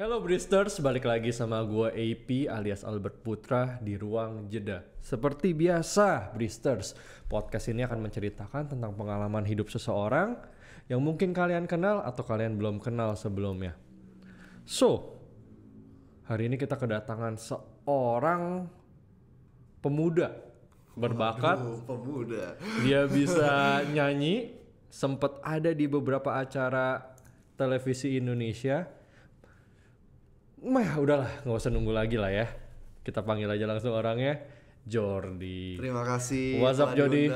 Halo Bristers, balik lagi sama gue AP alias Albert Putra di Ruang Jeda. Seperti biasa Bristers, podcast ini akan menceritakan tentang pengalaman hidup seseorang yang mungkin kalian kenal atau kalian belum kenal sebelumnya. So, hari ini kita kedatangan seorang pemuda berbakat. pemuda. Dia bisa nyanyi, sempat ada di beberapa acara televisi Indonesia Mah, udahlah, nggak usah nunggu lagi lah ya. Kita panggil aja langsung orangnya, Jordi. Terima kasih. WhatsApp Jordi?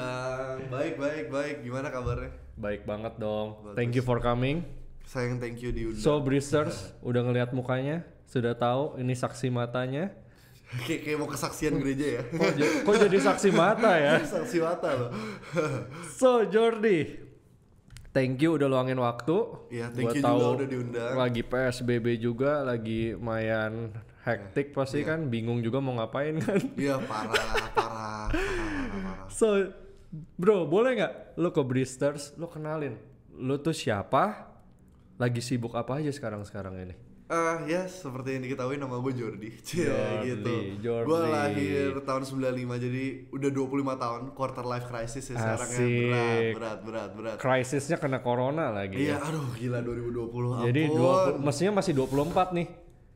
Baik, baik, baik. Gimana kabarnya? Baik banget dong. Bagus. Thank you for coming. Sayang thank you diundang. So, Bristers, iya. udah ngelihat mukanya, sudah tahu ini saksi matanya. Kay kayak mau kesaksian gereja ya. Kok, kok jadi saksi mata ya? saksi mata loh. so Jordi, thank you udah luangin waktu. Iya, thank gua you tahu juga udah diundang. Lagi PSBB juga, lagi lumayan hektik eh, pasti yeah. kan, bingung juga mau ngapain kan. Iya, yeah, parah, parah, parah, parah. So, bro, boleh nggak lo ke Bristers, lo kenalin, lo tuh siapa, lagi sibuk apa aja sekarang-sekarang ini? Uh, ya seperti yang diketahui nama gue Jordi Cie, Jordi, gitu Jordi. Gue lahir tahun 95 jadi udah 25 tahun quarter life crisis ya sekarang ya Berat, berat, berat, berat Krisisnya kena corona lagi Iya, ya. aduh gila 2020 Jadi ampun. Jadi mestinya masih 24 nih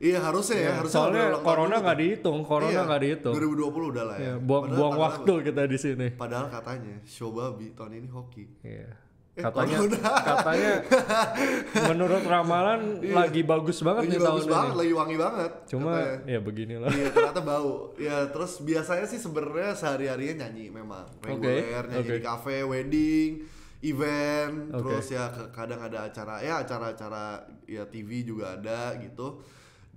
Iya harusnya ya, ya harusnya soalnya corona nggak dihitung, corona iya, nggak iya, dihitung. 2020 udah lah ya. ya buang, buang waktu kita di sini. Padahal katanya show babi tahun ini hoki. Iya katanya oh, katanya menurut ramalan iya. lagi bagus banget lagi nih bagus tahun banget, ini. lagi wangi banget. Cuma katanya. ya beginilah. Iya, ternyata bau. Ya, terus biasanya sih sebenarnya sehari-harinya nyanyi memang. Reguler, okay. nyanyi okay. di kafe, wedding, event, okay. terus ya kadang ada acara ya acara-acara ya TV juga ada gitu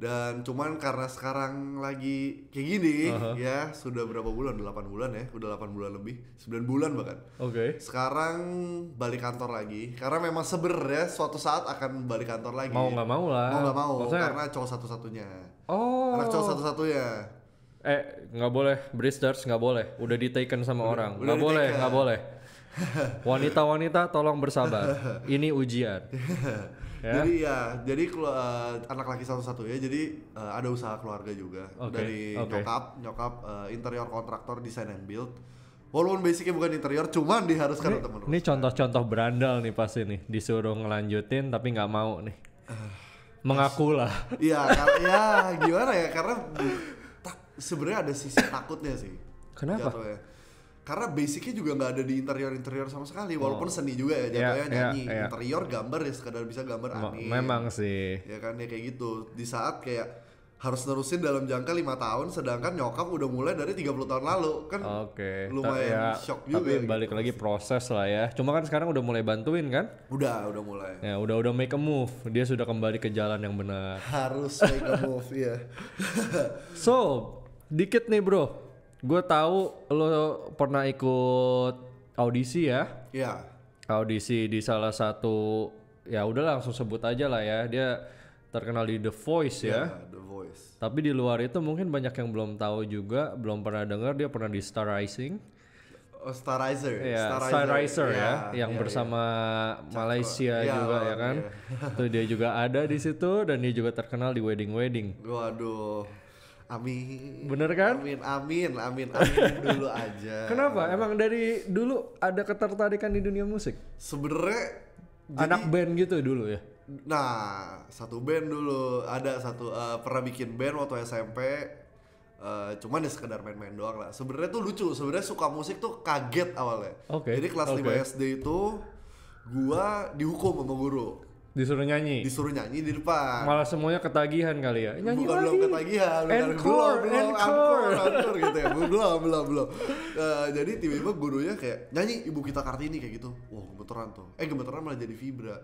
dan cuman karena sekarang lagi kayak gini uh -huh. ya sudah berapa bulan delapan 8 bulan ya udah 8 bulan lebih 9 bulan bahkan oke okay. sekarang balik kantor lagi karena memang sebenarnya suatu saat akan balik kantor lagi mau nggak mau lah mau nggak mau Maksudnya... karena cowok satu-satunya oh anak cowok satu-satunya eh nggak boleh bristers nggak boleh udah di taken sama udah, orang nggak boleh nggak boleh wanita-wanita tolong bersabar ini ujian Yeah. Jadi ya, jadi uh, anak laki satu satu ya jadi uh, ada usaha keluarga juga okay. dari okay. nyokap, nyokap uh, interior kontraktor desain and build. Walaupun basicnya bukan interior, cuman diharuskan untuk menerus. Ini contoh-contoh berandal nih pasti nih, disuruh ngelanjutin tapi nggak mau nih. Mengaku lah. Iya, ya gimana ya karena sebenarnya ada sisi takutnya sih. Kenapa? Jatuhnya karena basicnya juga nggak ada di interior interior sama sekali oh. walaupun oh. seni juga ya jadinya yeah, iya, nyanyi yeah, yeah. interior gambar ya sekadar bisa gambar aneh memang sih ya kan ya kayak gitu di saat kayak harus nerusin dalam jangka lima tahun sedangkan nyokap udah mulai dari 30 tahun lalu kan okay. lumayan ya, shock juga tapi ya balik gitu. lagi proses lah ya cuma kan sekarang udah mulai bantuin kan udah udah mulai ya udah udah make a move dia sudah kembali ke jalan yang benar harus make a move ya so dikit nih bro gue tahu lo pernah ikut audisi ya? Iya. Audisi di salah satu ya udah langsung sebut aja lah ya dia terkenal di The Voice yeah, ya. Iya, The Voice. Tapi di luar itu mungkin banyak yang belum tahu juga, belum pernah dengar dia pernah di Star Rising. Oh, Star Riser. Ya, Star, Riser ya, iya, yang yeah, iya. bersama yeah. Malaysia yeah, juga yeah, ya kan. Yeah. Tuh dia juga ada di situ dan dia juga terkenal di wedding-wedding. Waduh. Amin. Bener kan? Amin, amin, amin, amin dulu aja. Kenapa? Emang dari dulu ada ketertarikan di dunia musik? Sebenernya anak band gitu dulu ya? Nah, satu band dulu. Ada satu uh, pernah bikin band waktu SMP. Uh, eh, cuman ya sekedar main-main doang lah. Sebenernya tuh lucu. Sebenernya suka musik tuh kaget awalnya. Okay, Jadi kelas okay. 5 SD itu gua dihukum sama guru Disuruh nyanyi. Disuruh nyanyi di depan. Malah semuanya ketagihan kali ya. Nyanyi Bukan lagi. belum ketagihan, encore, belum belum encore, encore gitu ya. Belum, belum, belum. Uh, jadi tiba-tiba gurunya kayak nyanyi Ibu Kita Kartini kayak gitu. Wah, gemeteran tuh. Eh, gemeteran malah jadi vibra.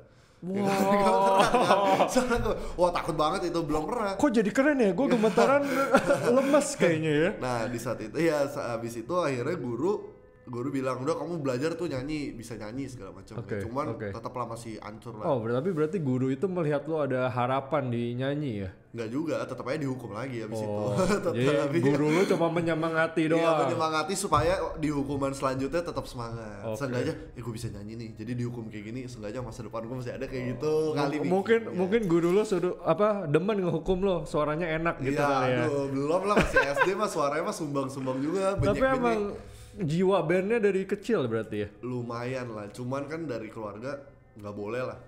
Ya kan? Wow. wah takut banget itu belum pernah. Kok jadi keren ya? Gue gemeteran lemes kayaknya ya. Nah di saat itu ya habis itu akhirnya guru guru bilang udah kamu belajar tuh nyanyi bisa nyanyi segala macam okay, cuman okay. tetaplah masih ancur lah oh tapi berarti guru itu melihat lo ada harapan di nyanyi ya nggak juga tetap aja dihukum lagi abis oh, itu jadi guru lu cuma menyemangati iya, doang iya menyemangati supaya di hukuman selanjutnya tetap semangat okay. seenggaknya eh gue bisa nyanyi nih jadi dihukum kayak gini sengaja masa depan gue masih ada kayak oh. gitu kali M mungkin ya. mungkin guru lo suruh apa demen ngehukum lo suaranya enak gitu iya, ya, aduh, ya belum lah masih SD mah suaranya mah sumbang-sumbang juga tapi emang jiwa bandnya dari kecil berarti ya? Lumayan lah, cuman kan dari keluarga nggak boleh lah.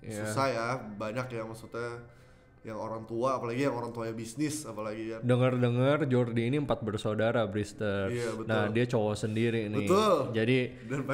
Yeah. Susah ya, banyak yang maksudnya yang orang tua apalagi yang orang tuanya bisnis apalagi ya. Kan. Dengar-dengar Jordi ini empat bersaudara Brister. Iya, Nah, dia cowok sendiri nih. Betul. Jadi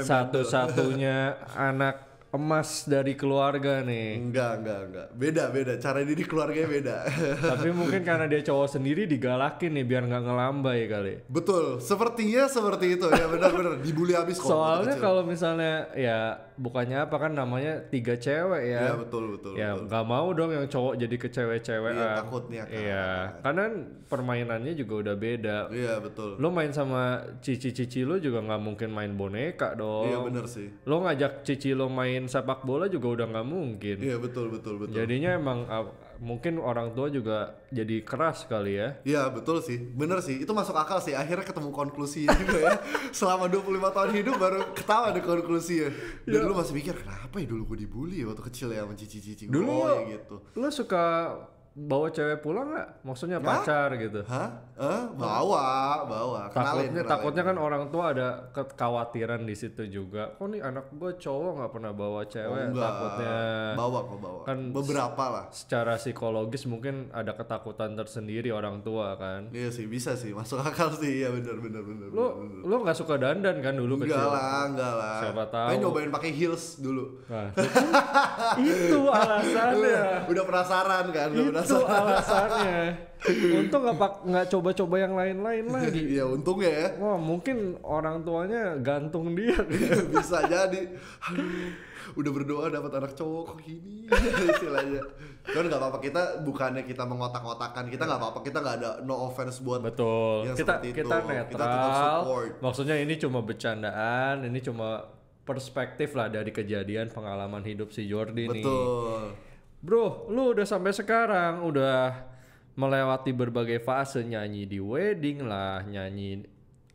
satu-satunya anak emas dari keluarga nih. Enggak, enggak, enggak. Beda, beda. Cara didik keluarganya beda. Tapi mungkin karena dia cowok sendiri digalakin nih biar nggak ngelambai kali. Betul. Sepertinya seperti itu. Ya benar-benar dibully habis kok. Soalnya kalau misalnya ya bukannya apa kan namanya tiga cewek ya. Iya, betul, betul. Ya nggak mau dong yang cowok jadi ke cewek-cewek. Iya, ah. takutnya kan. Iya. Karena permainannya juga udah beda. Iya, betul. Lo main sama cici-cici lo juga nggak mungkin main boneka dong. Iya, bener sih. Lo ngajak cici lo main main sepak bola juga udah nggak mungkin. Iya betul betul betul. Jadinya emang ah, mungkin orang tua juga jadi keras kali ya. Iya betul sih, bener sih. Itu masuk akal sih. Akhirnya ketemu konklusi juga ya. Selama 25 tahun hidup baru ketawa ada ya. Dan ya. lu masih mikir kenapa ya dulu gue dibully ya waktu kecil ya sama cici-cici dulu, oh, ya gitu. Lu suka bawa cewek pulang nggak? Maksudnya Hah? pacar gitu? Hah? Eh, bawa, bawa. Kenalin, takutnya, kenalin. takutnya kan orang tua ada kekhawatiran di situ juga. Kok nih anak gue cowok nggak pernah bawa cewek? Oh, enggak. Takutnya bawa kok bawa. Kan beberapa lah. Secara psikologis mungkin ada ketakutan tersendiri orang tua kan? Iya sih bisa sih, masuk akal sih. ya benar benar benar. Lo bener, lo nggak suka dandan kan dulu enggak kecil? Enggak lah, enggak lah. Siapa tahu. Pengen nyobain pakai heels dulu. Nah, itu alasannya. udah penasaran kan? Udah itu alasannya untung nggak pak nggak coba-coba yang lain-lain lagi ya untung ya wah mungkin orang tuanya gantung dia bisa jadi udah berdoa dapat anak cowok kok gini istilahnya kan nggak apa-apa kita bukannya kita mengotak-otakan kita nggak apa-apa kita nggak ada no offense buat betul yang kita kita netral kita tetap maksudnya ini cuma bercandaan ini cuma perspektif lah dari kejadian pengalaman hidup si Jordi betul. nih Bro, lu udah sampai sekarang udah melewati berbagai fase nyanyi di wedding lah, nyanyi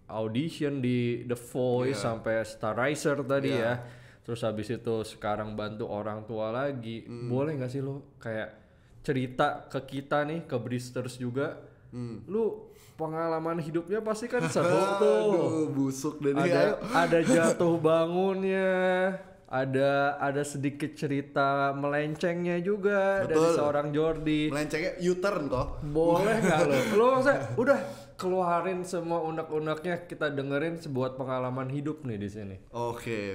audition di The Voice yeah. sampai Star Riser tadi yeah. ya. Terus habis itu sekarang bantu orang tua lagi. Mm. Boleh nggak sih lu kayak cerita ke kita nih ke Bristers juga? Hmm. Lu pengalaman hidupnya pasti kan seru tuh. Aduh, busuk dari ada, ada jatuh bangunnya ada ada sedikit cerita melencengnya juga Betul. dari seorang Jordi. Melencengnya U-turn toh. Boleh nggak lo? Lo maksudnya udah keluarin semua unek-uneknya kita dengerin sebuah pengalaman hidup nih di sini. Oke. Okay.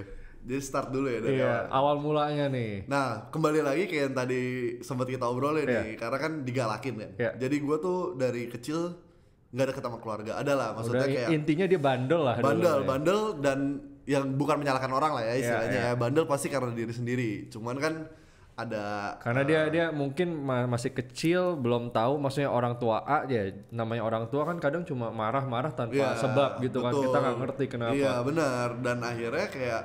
Jadi start dulu ya dari iya, awal. awal mulanya nih. Nah, kembali lagi kayak yang tadi sempat kita obrolin yeah. nih, karena kan digalakin kan. Ya. Yeah. Jadi gue tuh dari kecil nggak ada ketemu keluarga, adalah maksudnya Udah, kayak intinya dia bandel lah. Bandel, ya. bandel dan yang bukan menyalahkan orang lah ya iya, istilahnya yeah, yeah. ya bandel pasti karena diri sendiri cuman kan ada karena uh, dia eh, dia mungkin ma masih kecil belum tahu maksudnya orang tua A ya namanya orang tua kan kadang cuma marah-marah tanpa yeah, sebab gitu betul. kan kita nggak ngerti kenapa iya yeah, benar dan akhirnya kayak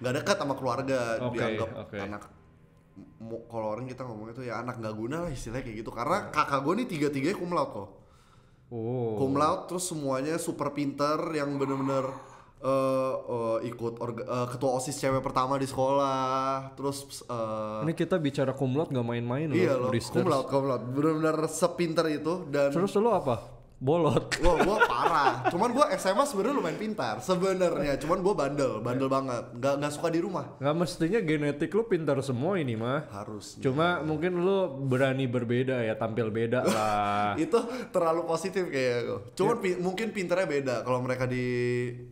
nggak dekat sama keluarga okay, dianggap okay. anak kalau orang kita ngomongnya tuh ya anak nggak guna lah istilahnya kayak gitu karena iya. kakak gue nih tiga-tiganya kumlaut loh oh. kumlaut terus semuanya super pinter yang bener-bener uh, uh, ikut orga, uh, ketua osis cewek pertama di sekolah terus uh, ini kita bicara kumlot gak main-main iya loh kumlot kumlot benar-benar sepinter itu dan terus lo apa bolot. Gue gua parah. Cuman gua SMA sebenarnya lumayan pintar sebenarnya. Cuman gua bandel, bandel iya. banget. Gak nggak suka di rumah. Gak mestinya genetik lu pintar semua ini mah. Harus. Cuma mungkin lu berani berbeda ya, tampil beda lah. Itu terlalu positif kayak gue. Cuman ya. pi mungkin pintarnya beda. Kalau mereka di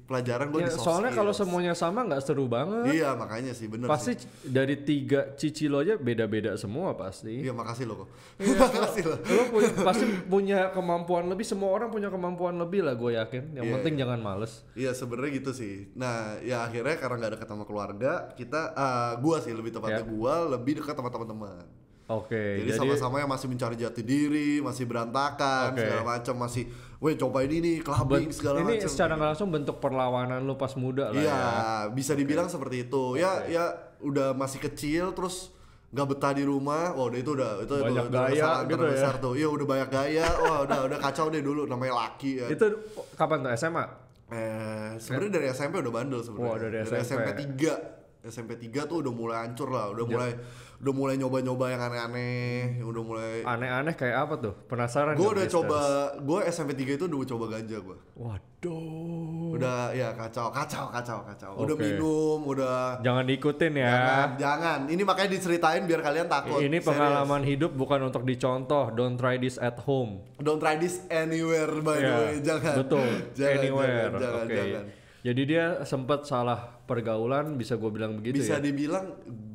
pelajaran gua ya, di soft Soalnya kalau semuanya sama nggak seru banget. Iya makanya sih bener. Pasti sih. dari tiga cici lo aja beda-beda semua pasti. Iya makasih lo kok. Iya. makasih lo. Lo punya, pasti punya kemampuan lebih semua orang punya kemampuan lebih lah gue yakin. Yang yeah, penting yeah. jangan males. Iya yeah, sebenarnya gitu sih. Nah ya akhirnya karena nggak ada sama keluarga, kita uh, ah, gue sih lebih tepatnya yeah. gue lebih dekat sama teman-teman. Oke. Okay, jadi sama-sama yang masih mencari jati diri, masih berantakan okay. segala macam, masih, weh coba ini nih clubbing segala macam. Ini macem, secara gitu. langsung bentuk perlawanan lu pas muda lah. Iya, ya. bisa dibilang okay. seperti itu. Okay. Ya ya udah masih kecil terus nggak betah di rumah, wah wow, udah itu udah itu banyak udah, gaya udah gitu ya. tuh. Iya udah banyak gaya, wah udah udah kacau deh dulu namanya laki ya. Itu oh, kapan tuh SMA? Eh, sebenarnya dari SMP udah bandel sebenarnya. dari, dari SMP. SMP 3. SMP 3 tuh udah mulai hancur lah, udah ya. mulai ya udah mulai nyoba-nyoba yang aneh-aneh, hmm. udah mulai aneh-aneh kayak apa tuh? Penasaran. Gue udah coba, gue SMP 3 itu udah coba ganja gue. Waduh. Udah ya kacau, kacau, kacau, kacau. Okay. Udah minum, udah. Jangan diikutin ya. Jangan, jangan. Ini makanya diceritain biar kalian takut. Ini pengalaman hidup bukan untuk dicontoh. Don't try this at home. Don't try this anywhere by yeah. the ya, way. Jangan. Betul. jangan, anywhere. Jangan, jangan, okay. jangan. Jadi dia sempat salah pergaulan, bisa gue bilang begitu bisa ya? Bisa dibilang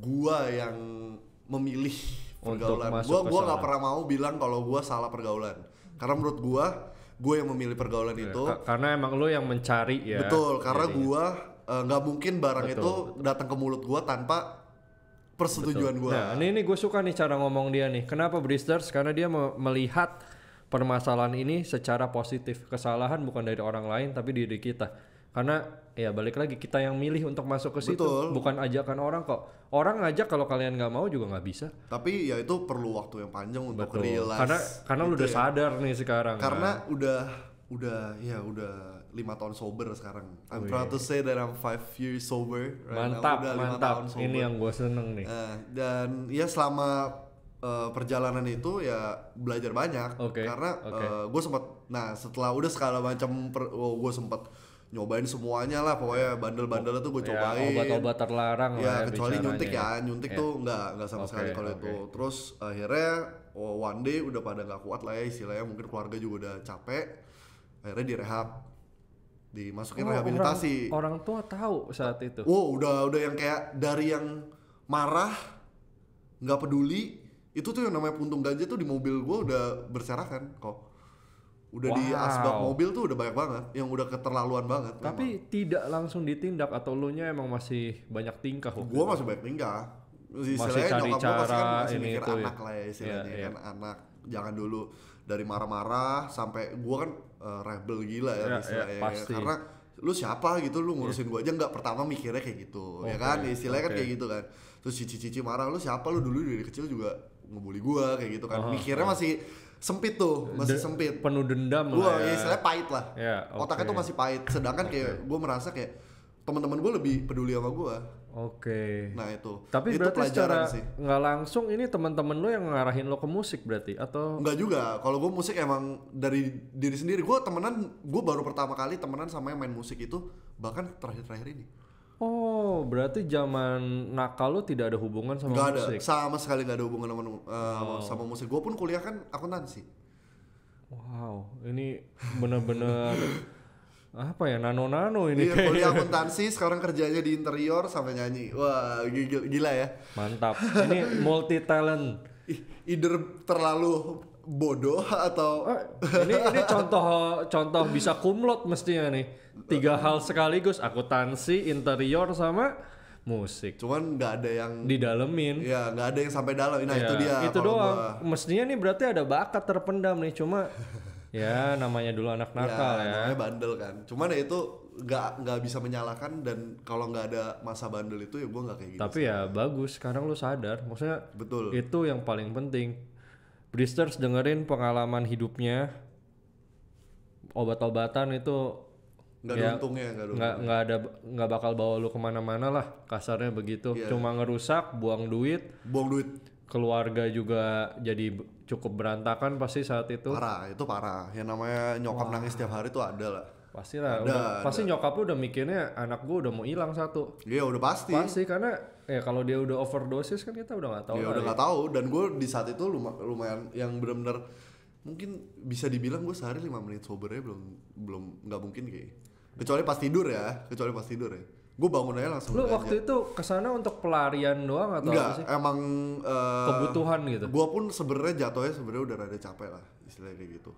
gue yang memilih pergaulan. Gue gua nggak pernah mau bilang kalau gua salah pergaulan. Karena menurut gua, gua yang memilih pergaulan iya, itu. Karena emang lo yang mencari ya. Betul, karena gua eh, nggak uh, mungkin barang betul, itu datang ke mulut gua tanpa persetujuan gua. Nah, ini, ini gue suka nih cara ngomong dia nih. Kenapa Bristers? Karena dia me melihat permasalahan ini secara positif. Kesalahan bukan dari orang lain tapi diri kita karena ya balik lagi kita yang milih untuk masuk ke situ Betul. bukan ajakan orang kok orang ngajak kalau kalian nggak mau juga nggak bisa tapi ya itu perlu waktu yang panjang untuk Betul. realize karena karena gitu lu udah ya. sadar nih sekarang karena kan? udah udah ya udah lima tahun sober sekarang I'm oh proud to say that I'm five years sober right mantap now. mantap sober. ini yang gue seneng nih uh, dan ya selama uh, perjalanan itu ya belajar banyak okay. karena okay. uh, eh, gue sempat nah setelah udah segala macam per, oh, gue sempat nyobain semuanya lah pokoknya bandel bandelnya tuh gue ya, cobain. Ya, obat-obat terlarang ya, ya kecuali bicaranya. nyuntik ya. ya, nyuntik ya. tuh nggak nggak sama okay, sekali kalau okay. itu. Terus akhirnya oh, one day udah pada nggak kuat lah ya istilahnya mungkin keluarga juga udah capek. Akhirnya direhab dimasukin oh, rehabilitasi. Orang, orang tua tahu saat itu. Wow, oh, udah udah yang kayak dari yang marah nggak peduli itu tuh yang namanya puntung ganja tuh di mobil gue udah berserakan kok udah wow. di asbak mobil tuh udah banyak banget yang udah keterlaluan banget tapi memang. tidak langsung ditindak atau lu nya emang masih banyak tingkah gue masih banyak tingkah masih cari kan cara kan masih ini mikir itu, ya? anak ya. lah ya istilahnya yeah, yeah. kan iya. anak jangan dulu dari marah-marah sampai gue kan uh, rebel gila ya, ya istilahnya ya, karena lu siapa gitu lu ngurusin iya. gue aja nggak pertama mikirnya kayak gitu okay, ya kan istilahnya okay. kan kayak gitu kan terus cici-cici marah lu siapa lu dulu dari kecil juga ngebully gue kayak gitu kan uh -huh, mikirnya uh -huh. masih sempit tuh masih De sempit penuh dendam gua, lah ya, ya istilahnya pahit lah ya, okay. otaknya tuh masih pahit sedangkan okay. kayak gue merasa kayak teman-teman gue lebih peduli sama gue Oke. Okay. Nah itu. Tapi itu berarti pelajaran secara nggak langsung ini teman-teman lo yang ngarahin lo ke musik berarti atau? Nggak juga. Kalau gue musik emang dari diri sendiri. Gue temenan, gue baru pertama kali temenan sama yang main musik itu bahkan terakhir-terakhir ini. Oh, berarti zaman nakal lu tidak ada hubungan sama gak musik? Ada. Sama sekali gak ada hubungan sama, uh, wow. sama musik. Gue pun kuliah kan akuntansi. Wow, ini bener-bener apa ya nano-nano ini. Iya, kuliah akuntansi, sekarang kerjanya di interior sama nyanyi. Wah, gila, gila ya. Mantap. Ini multi talent. Either terlalu bodoh atau oh, ini ini contoh contoh bisa kumlot mestinya nih tiga hal sekaligus akuntansi interior sama musik cuman nggak ada yang didalemin ya nggak ada yang sampai dalam nah ya, itu iya, dia itu doang gua... mestinya nih berarti ada bakat terpendam nih cuma ya namanya dulu anak ya, nakal ya, ya. namanya bandel kan cuman ya itu nggak nggak bisa menyalahkan dan kalau nggak ada masa bandel itu ya gue nggak kayak gitu tapi ya bagus sekarang lu sadar maksudnya betul itu yang paling penting Bristers dengerin pengalaman hidupnya obat-obatan itu nggak ya, untungnya nggak nggak ada nggak bakal bawa lu kemana-mana lah kasarnya begitu yeah. cuma ngerusak buang duit buang duit keluarga juga jadi cukup berantakan pasti saat itu parah itu parah yang namanya nyokap Wah. nangis setiap hari itu ada lah pasti lah ada, ada. pasti nyokap lu udah mikirnya anak gua udah mau hilang satu iya udah pasti pasti karena ya kalau dia udah overdosis kan kita udah nggak tahu. Ya udah nggak tahu dan gue di saat itu lumayan yang benar-benar mungkin bisa dibilang gue sehari lima menit sobernya belum belum nggak mungkin kayak kecuali pas tidur ya kecuali pas tidur ya gue bangun aja langsung lu waktu aja. itu kesana untuk pelarian doang atau Enggak, apa sih? emang uh, kebutuhan gitu gue pun sebenarnya jatuhnya sebenarnya udah rada capek lah istilahnya kayak gitu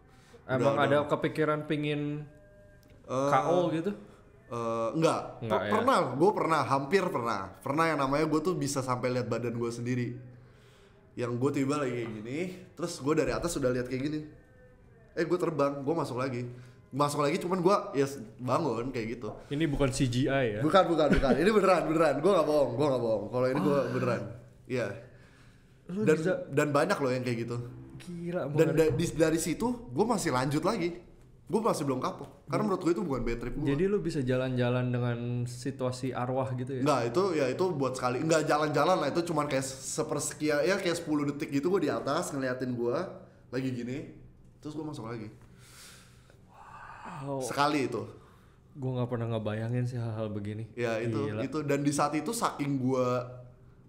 emang udah, ada udah, kepikiran pingin uh, eh, KO gitu Uh, enggak, enggak ya. pernah, gue pernah, hampir pernah, pernah yang namanya gue tuh bisa sampai lihat badan gue sendiri. Yang gue tiba lagi kayak gini, terus gue dari atas sudah lihat kayak gini. Eh gue terbang, gue masuk lagi, masuk lagi cuman gue ya yes, bangun kayak gitu. Ini bukan CGI ya? Bukan bukan bukan, ini beneran beneran, gue nggak bohong, gue nggak bohong. Kalau ini gue ah. beneran, iya. Yeah. Dan dan banyak loh yang kayak gitu. Gila. Dan da, dari situ gue masih lanjut lagi gue masih belum kapok karena menurut gue itu bukan bad trip gue jadi lu bisa jalan-jalan dengan situasi arwah gitu ya Enggak itu ya itu buat sekali Enggak jalan-jalan lah itu cuman kayak sepersekian ya kayak 10 detik gitu gue di atas ngeliatin gue lagi gini terus gue masuk lagi wow sekali itu gue nggak pernah ngebayangin sih hal-hal begini ya itu itu dan di saat itu saking gue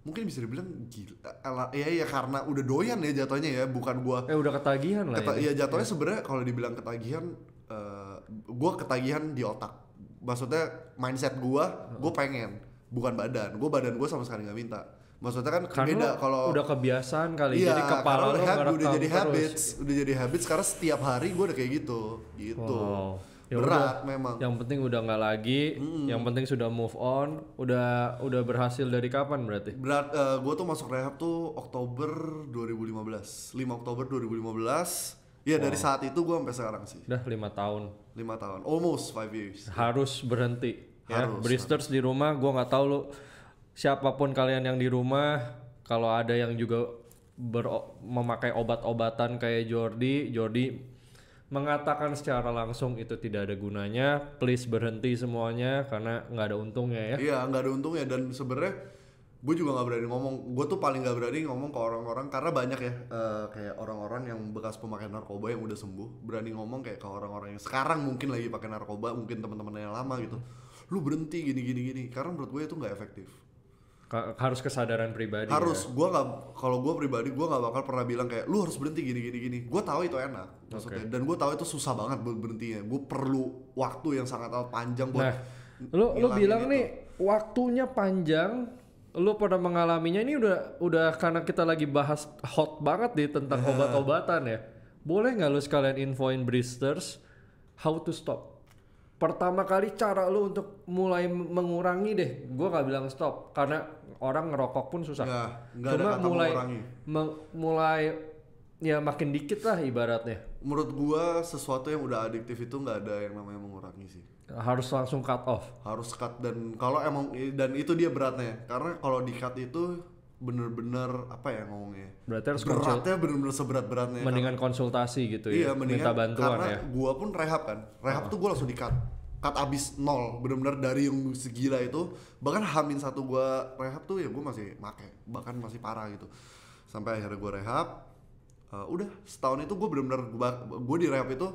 mungkin bisa dibilang gila ya ya karena udah doyan ya jatuhnya ya bukan gua eh udah ketagihan lah keta ya, ya jatuhnya ya. sebenarnya kalau dibilang ketagihan uh, gua ketagihan di otak maksudnya mindset gua gua pengen bukan badan gua badan gua sama sekali nggak minta maksudnya kan karena beda kalau udah kebiasaan kali ya, jadi kepala lo udah, udah jadi habits terus. udah jadi habits karena setiap hari gua udah kayak gitu gitu wow ya berat udah, memang yang penting udah nggak lagi hmm. yang penting sudah move on udah udah berhasil dari kapan berarti berat uh, eh, gue tuh masuk rehab tuh Oktober 2015 5 Oktober 2015 Iya wow. dari saat itu gue sampai sekarang sih. Udah lima tahun. Lima tahun, almost five years. Harus berhenti. Ya, harus. Ya. Bristers di rumah, gue nggak tahu lo siapapun kalian yang di rumah, kalau ada yang juga ber memakai obat-obatan kayak Jordi, Jordi mengatakan secara langsung itu tidak ada gunanya please berhenti semuanya karena nggak ada untungnya ya iya nggak ada untungnya dan sebenarnya gue juga nggak berani ngomong gue tuh paling nggak berani ngomong ke orang-orang karena banyak ya uh, kayak orang-orang yang bekas pemakai narkoba yang udah sembuh berani ngomong kayak ke orang-orang yang sekarang mungkin lagi pakai narkoba mungkin teman-teman yang lama gitu lu berhenti gini gini gini karena menurut gue itu nggak efektif harus kesadaran pribadi harus ya? gue nggak kalau gue pribadi gue nggak bakal pernah bilang kayak lu harus berhenti gini gini gini gue tahu itu enak maksudnya okay. dan gue tahu itu susah banget buat berhentinya gue perlu waktu yang sangat panjang buat nah, lu lu bilang itu. nih waktunya panjang lu pernah mengalaminya ini udah udah karena kita lagi bahas hot banget nih tentang obat-obatan ya boleh nggak lu sekalian infoin bristers how to stop pertama kali cara lu untuk mulai mengurangi deh gua nggak bilang stop karena orang ngerokok pun susah ya, gak cuma ada kata mulai me mulai ya makin dikit lah ibaratnya menurut gua sesuatu yang udah adiktif itu nggak ada yang namanya mengurangi sih harus langsung cut off harus cut dan kalau emang dan itu dia beratnya karena kalau di cut itu bener-bener apa ya ngomongnya berarti harus beratnya bener-bener seberat-beratnya mendingan kan. konsultasi gitu ya, iya, ya mendingan, minta bantuan karena ya gua pun rehab kan rehab oh. tuh gua langsung di cut cut abis nol bener-bener dari yang segila itu bahkan hamin satu gua rehab tuh ya gua masih make bahkan masih parah gitu sampai akhirnya gua rehab uh, udah setahun itu gua bener-bener gua, gua di rehab itu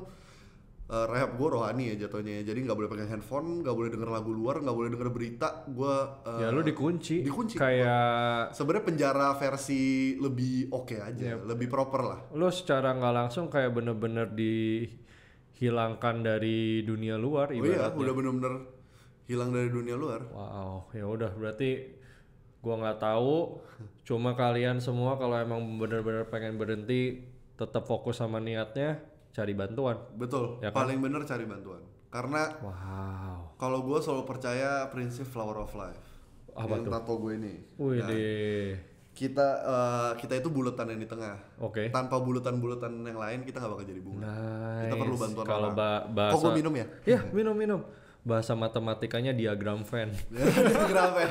uh, rehab gue rohani ya jatuhnya ya. jadi nggak boleh pakai handphone nggak boleh denger lagu luar nggak boleh denger berita gue uh, ya lu dikunci dikunci kayak sebenarnya penjara versi lebih oke okay aja yep. lebih proper lah lu secara nggak langsung kayak bener-bener dihilangkan dari dunia luar ibaratnya. oh iya udah bener-bener hilang dari dunia luar wow ya udah berarti gue nggak tahu cuma kalian semua kalau emang bener-bener pengen berhenti tetap fokus sama niatnya cari bantuan. Betul. Ya kan? Paling bener cari bantuan. Karena wow. Kalau gue selalu percaya prinsip flower of life. Apa yang tuh? tato gue ini. Wih nah, kita uh, kita itu bulatan yang di tengah. Oke. Okay. Tanpa bulatan-bulatan yang lain kita gak bakal jadi bunga. Nice. Kita perlu bantuan Kalau bahasa. Kok gue minum ya? Ya minum minum bahasa matematikanya diagram fan, diagram fan,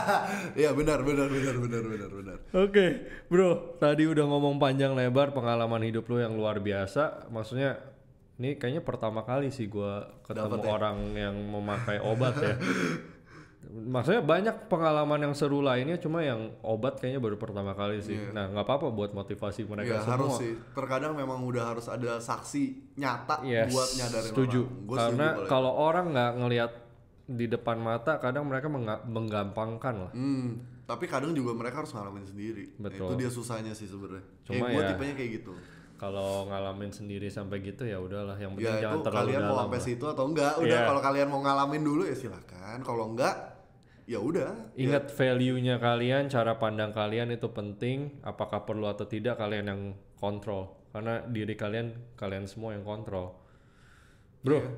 Iya benar benar benar benar benar benar. Oke, okay, Bro, tadi udah ngomong panjang lebar pengalaman hidup lu yang luar biasa. Maksudnya ini kayaknya pertama kali sih gue ketemu Dapet, ya? orang yang memakai obat ya. maksudnya banyak pengalaman yang seru lainnya cuma yang obat kayaknya baru pertama kali sih yeah. nah nggak apa-apa buat motivasi mereka yeah, semua harus sih terkadang memang udah harus ada saksi nyata yes, buat nyadarin setuju karena kalau orang nggak ngelihat di depan mata kadang mereka menggampangkan lah hmm, tapi kadang juga mereka harus ngalamin sendiri Betul. itu dia susahnya sih sebenarnya eh, cuma eh, ya, tipenya kayak gitu kalau ngalamin sendiri sampai gitu ya udahlah yang penting ya, jangan itu kalian mau sampai situ atau enggak udah yeah. kalau kalian mau ngalamin dulu ya silakan kalau enggak ya udah ingat ya. value-nya kalian cara pandang kalian itu penting apakah perlu atau tidak kalian yang kontrol karena diri kalian kalian semua yang kontrol bro yeah.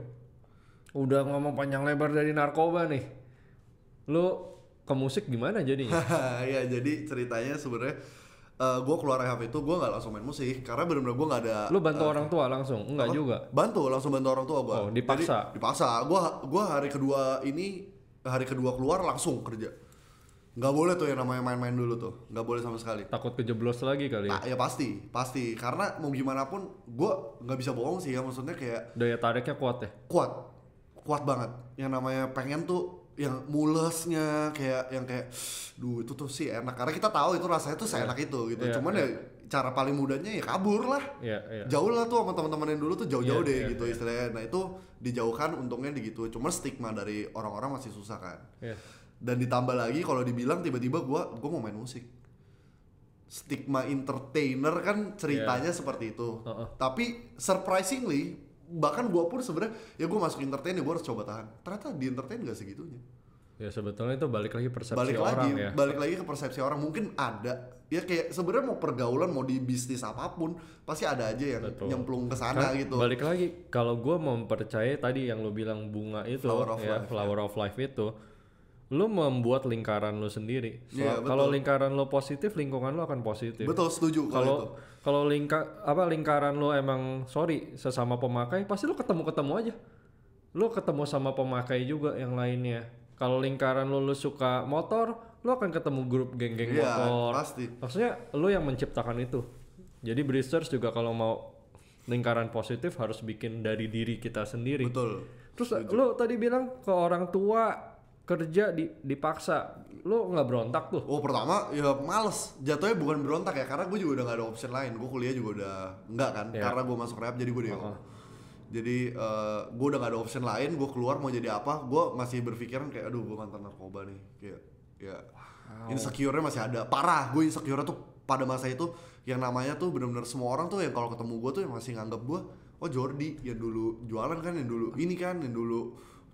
udah ngomong panjang lebar dari narkoba nih lu ke musik gimana jadinya ya jadi ceritanya sebenarnya uh, eh, gue keluar rehab itu gue nggak langsung main musik karena benar-benar gue nggak ada lu bantu uh, orang tua langsung enggak juga bantu langsung bantu orang tua gue oh, dipaksa Jadi, dipaksa gue gua hari kedua ini hari kedua keluar langsung kerja nggak boleh tuh yang namanya main-main dulu tuh nggak boleh sama sekali takut kejeblos lagi kali ya? Nah, ya pasti pasti karena mau gimana pun gue nggak bisa bohong sih ya maksudnya kayak daya tariknya kuat ya kuat kuat banget yang namanya pengen tuh yang mulesnya kayak yang kayak duh itu tuh sih enak karena kita tahu itu rasanya tuh seenak yeah. itu gitu yeah, cuman yeah. ya cara paling mudahnya ya kabur lah yeah, yeah. jauh lah tuh sama teman-teman yang dulu tuh jauh-jauh yeah, deh yeah, gitu yeah. istilahnya nah itu dijauhkan untungnya di gitu cuma stigma dari orang-orang masih susah kan yeah. dan ditambah lagi kalau dibilang tiba-tiba gua gua mau main musik stigma entertainer kan ceritanya yeah. seperti itu uh -uh. tapi surprisingly bahkan gue pun sebenarnya ya gue masuk entertain ya gue harus coba tahan ternyata di entertain gak segitunya ya sebetulnya itu balik lagi persepsi balik orang lagi, ya balik lagi ke persepsi orang mungkin ada ya kayak sebenarnya mau pergaulan mau di bisnis apapun pasti ada aja yang Betul. nyemplung ke sana kan, gitu balik lagi kalau gue mempercayai tadi yang lo bilang bunga itu flower of ya life, flower ya. of life itu lu membuat lingkaran lu sendiri. Iya, so, yeah, kalau lingkaran lu positif, lingkungan lu akan positif. Betul, setuju kalau kalau lingka apa lingkaran lu emang sorry sesama pemakai pasti lu ketemu-ketemu aja. Lu ketemu sama pemakai juga yang lainnya. Kalau lingkaran lu lu suka motor, lu akan ketemu grup geng-geng yeah, motor. pasti. Maksudnya lu yang menciptakan itu. Jadi Brewsters juga kalau mau lingkaran positif harus bikin dari diri kita sendiri. Betul. Terus lu tadi bilang ke orang tua kerja di, dipaksa lo nggak berontak tuh oh pertama ya males jatuhnya bukan berontak ya karena gue juga udah nggak ada option lain gue kuliah juga udah nggak kan yeah. karena gue masuk rehab jadi gue deh jadi uh, eh, gue udah nggak ada option lain gue keluar mau jadi apa gue masih berpikiran kayak aduh gue mantan narkoba nih kayak ya wow. insecure-nya masih ada parah gue insecure tuh pada masa itu yang namanya tuh bener-bener semua orang tuh yang kalau ketemu gue tuh yang masih nganggap gue oh Jordi yang dulu jualan kan yang dulu ini kan yang dulu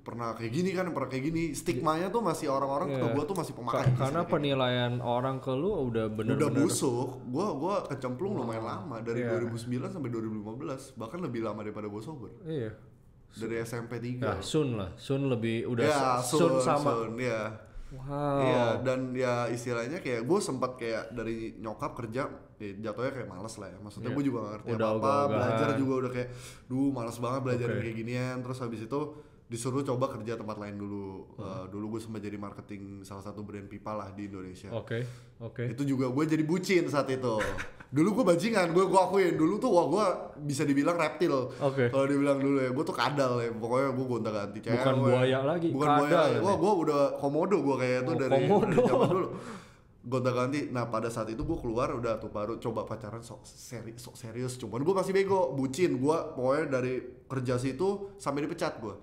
pernah kayak gini kan pernah kayak gini stigmanya tuh masih orang-orang yeah. ke iya. gue tuh masih pemakai Ka karena penilaian kayak. orang ke lu udah bener, -bener... udah busuk gue gua kecemplung lumayan lama dari yeah. Iya. 2009 sampai 2015 bahkan lebih lama daripada gue sober iya yeah. dari SMP 3 nah, ya, Sun lah Sun lebih udah ya, sun, sun sama Sun ya Wow. Iya dan ya istilahnya kayak gue sempat kayak dari nyokap kerja ya jatuhnya kayak males lah ya. Maksudnya yeah. gue juga gak ngerti udah apa apa. Belajar juga udah kayak, duh males banget belajar okay. kayak ginian. Terus habis itu disuruh coba kerja tempat lain dulu. -huh. Hmm. Eh, uh, dulu gue sempat jadi marketing salah satu brand pipa lah di Indonesia. Oke, okay, oke. Okay. Itu juga gue jadi bucin saat itu. dulu gue bajingan, gue gue akuin. Dulu tuh wah gue bisa dibilang reptil. Oke. Okay. Kalau dibilang dulu ya, gue tuh kadal ya. Pokoknya gue gonta-ganti cewek. Bukan gue, buaya lagi. Bukan kadal buaya. gue gue udah komodo gue kayak oh, itu dari, komodo. dari zaman dulu gonta-ganti. Nah pada saat itu gue keluar udah tuh baru coba pacaran sok seri sok serius. Cuman gue masih bego, bucin. Gue pokoknya dari kerja situ sampai dipecat gue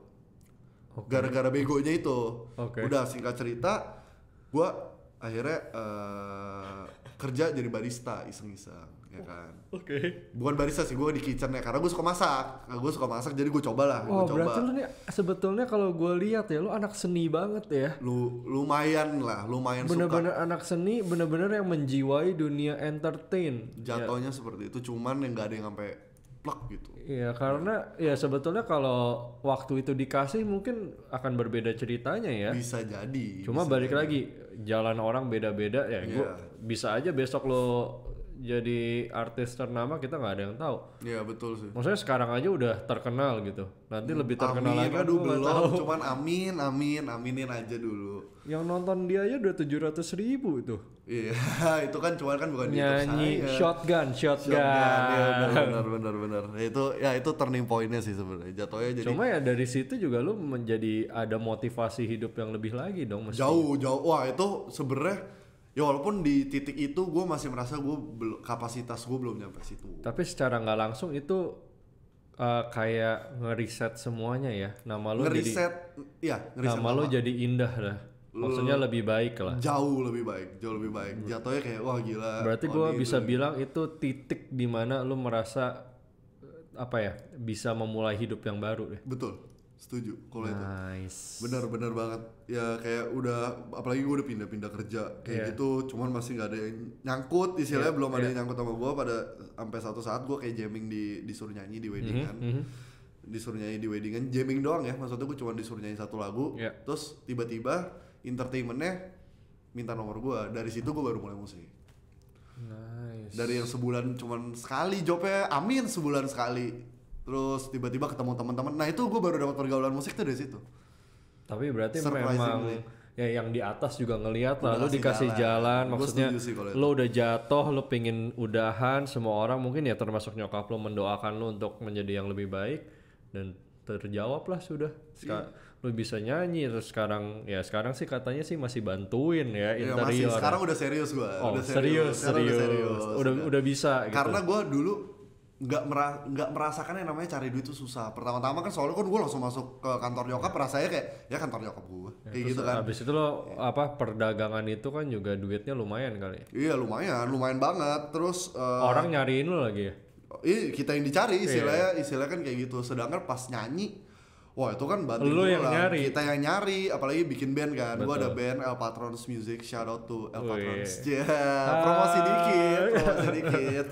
okay. gara-gara begonya itu okay. udah singkat cerita gua akhirnya uh, kerja jadi barista iseng-iseng ya oh, kan oke okay. bukan barista sih gua di kitchen ya karena gue suka masak nah, gue suka masak jadi gue cobalah. oh, gua berarti lu nih sebetulnya kalau gue lihat ya lu anak seni banget ya lu lumayan lah lumayan bener-bener suka. anak seni bener-bener yang menjiwai dunia entertain Jatohnya ya. seperti itu cuman yang gak ada yang sampai plak gitu. Iya, karena ya. ya sebetulnya kalau waktu itu dikasih mungkin akan berbeda ceritanya ya. Bisa jadi. Cuma bisa balik jadi. lagi jalan orang beda-beda ya. Yeah. Gua iya. bisa aja besok lo jadi artis ternama kita nggak ada yang tahu. Iya betul sih. Maksudnya sekarang aja udah terkenal gitu. Nanti hmm, lebih terkenal amin, lagi. Aduh belum. Tahu. Cuman amin, amin, aminin aja dulu. Yang nonton dia aja udah tujuh ratus ribu itu. Iya itu kan cuman kan bukan nyanyi saya. shotgun, shotgun. shotgun ya, benar benar benar. Ya, itu ya itu turning pointnya sih sebenarnya. Jatuhnya jadi. Cuma ya dari situ juga lu menjadi ada motivasi hidup yang lebih lagi dong. Mesti. Jauh jauh. Wah itu sebenarnya ya walaupun di titik itu gue masih merasa gue kapasitas gue belum nyampe situ tapi secara nggak langsung itu uh, kayak ngeriset semuanya ya nama lo ngeriset jadi, ya ngeriset nama, lo jadi indah lah maksudnya lebih baik lah jauh lebih baik jauh lebih baik iya. jatuhnya kayak wah gila berarti gue bisa itu. Ya? bilang itu titik dimana lo merasa eh, apa ya bisa memulai hidup yang baru deh betul setuju kalau nice. itu benar benar banget ya kayak udah apalagi gue udah pindah pindah kerja kayak yeah. gitu cuman masih nggak ada yang nyangkut istilahnya yeah. belum yeah. ada iya. yang nyangkut sama gue pada sampai satu saat gue kayak jamming di disuruh nyanyi di wedding mhm, kan mm -hmm. disuruh nyanyi di wedding kan jamming doang ya maksudnya gue cuma disuruh nyanyi satu lagu yeah. terus tiba-tiba entertainmentnya minta nomor gue dari situ gue baru mulai musik Nice. Dari yang sebulan cuman sekali jobnya, amin sebulan sekali terus tiba-tiba ketemu teman-teman nah itu gue baru dapat pergaulan musik tuh dari situ tapi berarti memang ya yang di atas juga ngelihat lah lu dikasih jalan, jalan. maksudnya lo udah jatuh lo pingin udahan semua orang mungkin ya termasuk nyokap lo mendoakan lo untuk menjadi yang lebih baik dan terjawab lah sudah lo iya. lu bisa nyanyi terus sekarang ya sekarang sih katanya sih masih bantuin ya iya, interior masih. sekarang udah serius gue, oh, udah serius serius, serius. Udah, serius udah udah bisa gitu. karena gua dulu nggak mera nggak merasakan yang namanya cari duit itu susah. Pertama-tama kan soalnya kan gue langsung masuk ke kantor nyokap, ya. rasanya kayak ya kantor nyokap gue, ya, kayak gitu kan. Habis itu lo ya. apa perdagangan itu kan juga duitnya lumayan kali. Ya? Iya lumayan, lumayan banget. Terus uh, orang nyariin lo lagi ya? i iya, kita yang dicari iya. istilahnya, istilahnya kan kayak gitu. Sedangkan pas nyanyi, wah itu kan bantu lo yang lang. nyari, kita yang nyari, apalagi bikin band kan. Gue ada band El Patrons Music, shout out to El Patrons. yeah. Promosi dikit, promosi dikit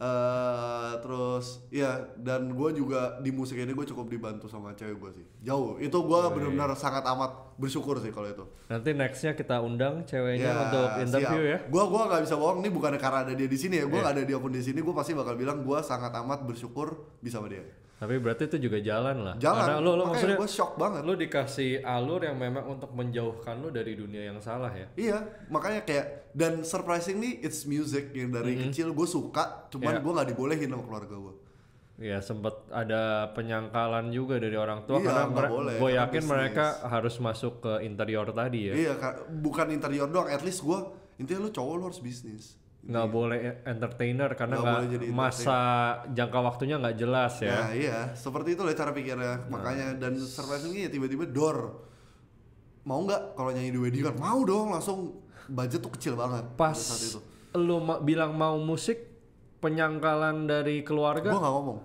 uh, terus ya dan gue juga di musik ini gue cukup dibantu sama cewek gue sih jauh itu gue benar-benar sangat amat bersyukur sih kalau itu nanti nextnya kita undang ceweknya ya, untuk interview siap. ya gue gua nggak bisa bohong nih bukan karena ada dia di sini ya gue yeah. ada dia pun di sini gue pasti bakal bilang gue sangat amat bersyukur bisa sama dia tapi berarti itu juga jalan lah. Jalan. Karena lo, lo maksudnya gue shock banget. Lo dikasih alur yang memang untuk menjauhkan lo dari dunia yang salah ya. Iya, makanya kayak dan surprisingly it's music yang dari mm -hmm. kecil gue suka, cuman yeah. gue nggak dibolehin sama keluarga gue. Iya, sempet ada penyangkalan juga dari orang tua iya, karena boleh, gue yakin mereka harus masuk ke interior tadi ya. Iya, bukan interior doang, at least gue intinya lo cowok lo harus bisnis nggak iya. boleh entertainer karena nggak gak jadi masa jangka waktunya nggak jelas ya. Nah, iya, seperti itu lah cara pikirnya. Nah. Makanya dan surprisingly ya tiba-tiba door mau nggak kalau nyanyi di wedding kan mau dong langsung budget tuh kecil banget pas saat lu ma bilang mau musik penyangkalan dari keluarga gua nggak ngomong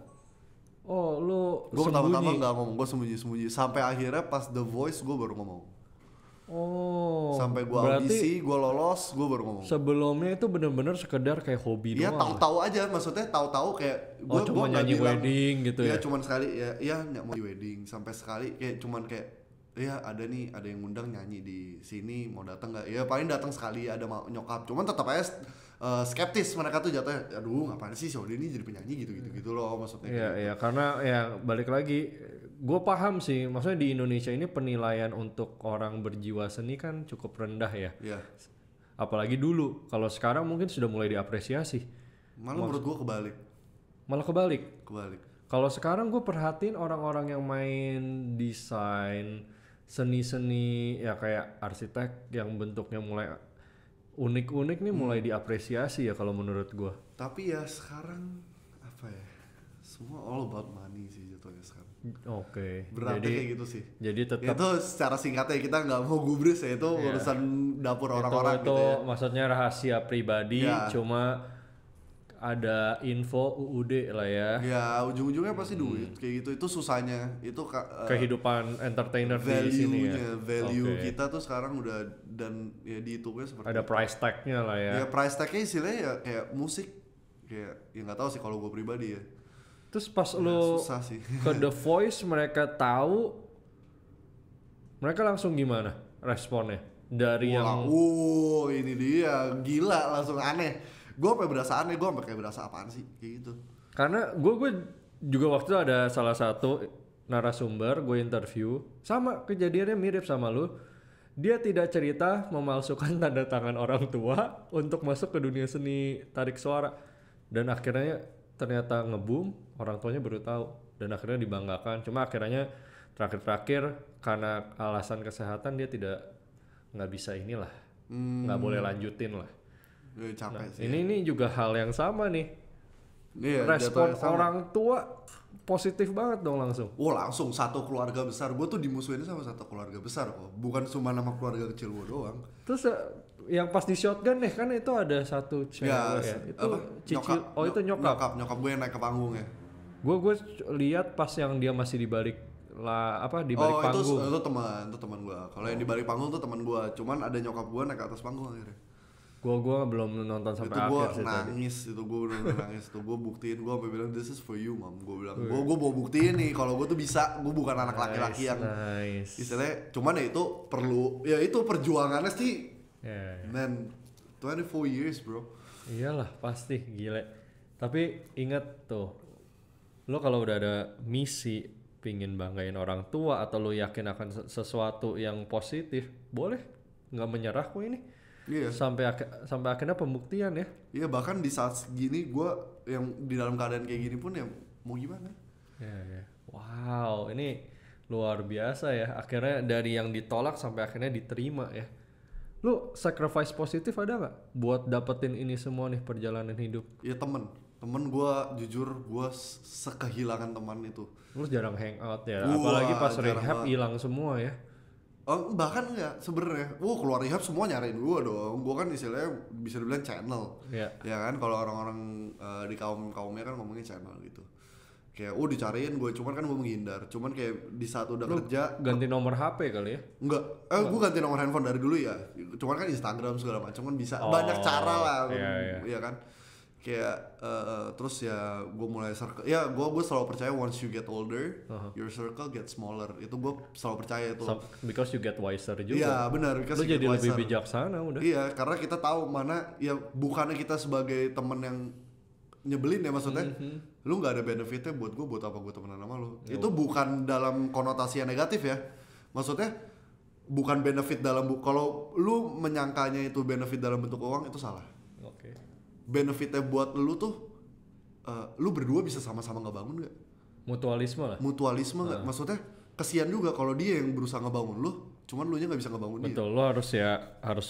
oh lu gue pertama-tama nggak ngomong gue sembunyi sembunyi sampai akhirnya pas The Voice gue baru ngomong Oh. Sampai gua audisi, gua lolos, gua baru ngomong. Sebelumnya itu bener-bener sekedar kayak hobi ya, doang. Iya, tahu-tahu aja maksudnya tahu-tahu kayak oh, gua oh, cuma gua nyanyi bilang, wedding gitu iya, ya. Iya, cuman sekali ya, iya mau di wedding sampai sekali kayak cuman kayak Iya ada nih ada yang ngundang nyanyi di sini mau datang nggak? Iya paling datang sekali ada mau nyokap. Cuman tetap aja uh, skeptis mereka tuh jatuhnya. Aduh ngapain sih Saudi ini jadi penyanyi gitu gitu gitu loh maksudnya. Iya gitu. iya gitu. karena ya balik lagi gue paham sih, maksudnya di Indonesia ini penilaian untuk orang berjiwa seni kan cukup rendah ya. Iya. Apalagi dulu, kalau sekarang mungkin sudah mulai diapresiasi. Malah Maksud, menurut gue kebalik. Malah kebalik. Kebalik. Kalau sekarang gue perhatiin orang-orang yang main desain seni-seni ya kayak arsitek yang bentuknya mulai unik-unik nih hmm. mulai diapresiasi ya kalau menurut gue. Tapi ya sekarang apa ya? Semua all about money sih jatuhnya sekarang Oke. Okay. Berarti kayak gitu sih. Jadi tetap itu secara singkatnya kita nggak mau gubris ya itu yeah. urusan dapur orang-orang gitu ya. maksudnya rahasia pribadi yeah. cuma ada info UUD lah ya. Ya, ujung-ujungnya pasti hmm. duit kayak gitu. Itu susahnya. Itu uh, kehidupan entertainer di sini ya. Value okay. kita tuh sekarang udah dan ya dihitungnya seperti ada price tagnya lah ya. Ya price tagnya istilahnya ya kayak musik kayak ya nggak tahu sih kalau gue pribadi ya Terus pas nah, lu susah sih. ke The Voice mereka tahu mereka langsung gimana responnya? Dari Wah, yang wow, ini dia gila langsung aneh. Gue apa berasa aneh, gue kayak berasa apaan sih kayak gitu. Karena gue gue juga waktu itu ada salah satu narasumber gue interview sama kejadiannya mirip sama lu. Dia tidak cerita memalsukan tanda tangan orang tua untuk masuk ke dunia seni tarik suara dan akhirnya ternyata ngeboom orang tuanya baru tahu dan akhirnya dibanggakan cuma akhirnya terakhir-terakhir karena alasan kesehatan dia tidak nggak bisa inilah nggak hmm. boleh lanjutin lah capek nah, sih ini ya. ini juga hal yang sama nih Iya, respon sama. orang tua positif banget dong langsung. oh, langsung satu keluarga besar. Gue tuh dimusuhin sama satu keluarga besar kok. Bukan cuma nama keluarga kecil gue doang. Terus eh, yang pas di shotgun deh kan itu ada satu cewek ya, ya. itu apa? Cici, nyokap, oh itu nyokap. nyokap nyokap gue yang naik ke panggung ya gue gue lihat pas yang dia masih di balik lah apa di balik oh, panggung itu, itu teman itu teman gue kalau oh. yang di balik panggung itu teman gue cuman ada nyokap gue naik ke atas panggung akhirnya gue gue belum nonton sampai itu gua akhir sih nangis tadi. itu gue udah nangis itu gue buktiin gue sampai bilang this is for you mam gue bilang gue gue mau buktiin nih kalau gue tuh bisa gue bukan anak laki-laki nice, yang nice. istilahnya cuman ya itu perlu ya itu perjuangannya sih Yeah, Man, 24 years bro. Iyalah pasti gile. Tapi inget tuh, lo kalau udah ada misi pingin banggain orang tua atau lo yakin akan sesuatu yang positif, boleh nggak menyerah kok ini. Iya. Yeah. Sampai ak sampai akhirnya pembuktian ya. Iya yeah, bahkan di saat gini gue yang di dalam keadaan kayak gini pun ya mau gimana? Iya yeah, Yeah. Wow ini luar biasa ya. Akhirnya dari yang ditolak sampai akhirnya diterima ya lu sacrifice positif ada nggak buat dapetin ini semua nih perjalanan hidup ya temen temen gue jujur gue sekehilangan teman itu lu jarang hangout ya Wah, apalagi pas rehab hilang semua ya oh, bahkan enggak sebenarnya wah keluar rehab semua nyariin gue dong gue kan istilahnya bisa dibilang channel yeah. ya kan kalau orang-orang uh, di kaum kaumnya kan ngomongin channel gitu kayak oh dicariin gue cuman kan gue menghindar cuman kayak di saat udah Lu kerja ganti nomor HP kali ya enggak eh gue ganti nomor handphone dari dulu ya cuman kan Instagram segala macam kan bisa oh, banyak cara lah iya, iya. iya kan kayak uh, terus ya gue mulai circle ya gue gue selalu percaya once you get older uh-huh. your circle get smaller itu gue selalu percaya itu so, because you get wiser juga iya benar because Lu jadi wiser. lebih bijaksana udah iya karena kita tahu mana ya bukannya kita sebagai temen yang nyebelin ya maksudnya mm-hmm. lu nggak ada benefitnya buat gue buat apa gue temenan sama lu Yo. Iya. itu bukan dalam konotasi yang negatif ya maksudnya bukan benefit dalam bu kalau lu menyangkanya itu benefit dalam bentuk uang itu salah oke okay. benefitnya buat lu tuh uh, lu berdua bisa sama-sama nggak bangun gak mutualisme lah mutualisme nggak ah. maksudnya kesian juga kalau dia yang berusaha ngebangun lu cuman lu nya nggak bisa ngebangun betul, dia betul lu harus ya harus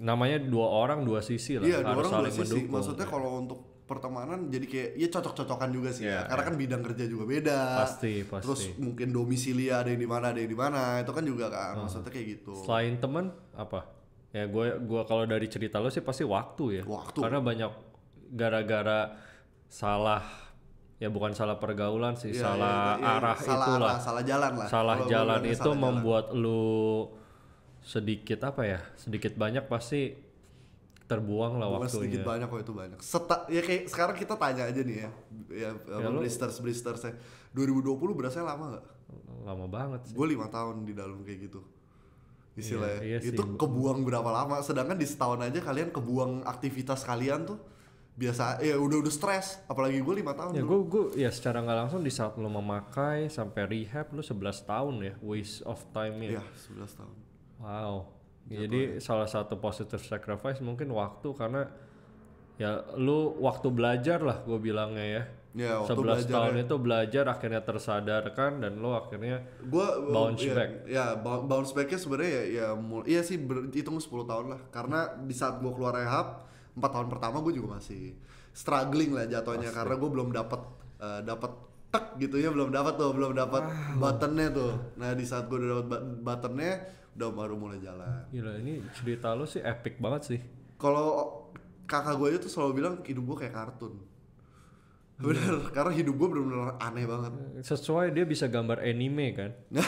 namanya dua orang dua sisi lah iya, harus dua orang, saling dua sisi. mendukung maksudnya kalau untuk pertemanan jadi kayak ya cocok-cocokan juga sih yeah, ya. karena yeah. kan bidang kerja juga beda pasti pasti terus mungkin domisili ada yang di mana ada yang di mana itu kan juga kan hmm. maksudnya kayak gitu selain teman apa ya gue gue kalau dari cerita lo sih pasti waktu ya waktu karena banyak gara-gara salah ya bukan salah pergaulan sih yeah, salah yeah, yeah, iya. arah salah itulah arah, salah jalan lah salah kalo jalan itu salah membuat jalan. lu sedikit apa ya sedikit banyak pasti terbuang lah Bukan waktunya. sedikit banyak kok itu banyak. Seta, ya kayak sekarang kita tanya aja nih ya, ya, ya blisters blistersnya. 2020 berasa lama gak? Lama banget sih. Gue lima tahun di dalam kayak gitu istilahnya. Iya, ya. iya itu sih. kebuang berapa lama? Sedangkan di setahun aja kalian kebuang aktivitas kalian tuh biasa ya udah udah stres apalagi gue lima tahun ya gue gue ya secara nggak langsung di saat lo memakai sampai rehab lo 11 tahun ya waste of time ya, ya 11 tahun wow Gitu Jadi ya. salah satu positive sacrifice mungkin waktu karena ya lu waktu belajar lah gue bilangnya ya. Ya, waktu 11 belajar tahun ya. itu belajar akhirnya tersadarkan dan lo akhirnya gua bounce ya, back. Ya, bounce backnya sebenarnya ya, ya iya sih hitung 10 tahun lah karena di saat gue keluar rehab 4 tahun pertama gue juga masih struggling lah jatuhnya Pasti. karena gue belum dapat uh, eh, dapat tek gitu ya belum dapat tuh belum dapat ah, buttonnya tuh nah di saat gue udah dapat buttonnya udah baru mulai jalan gila ini cerita lo sih epic banget sih kalau kakak gue itu selalu bilang hidup gue kayak kartun hmm. bener hmm. karena hidup gue bener-bener aneh banget sesuai dia bisa gambar anime kan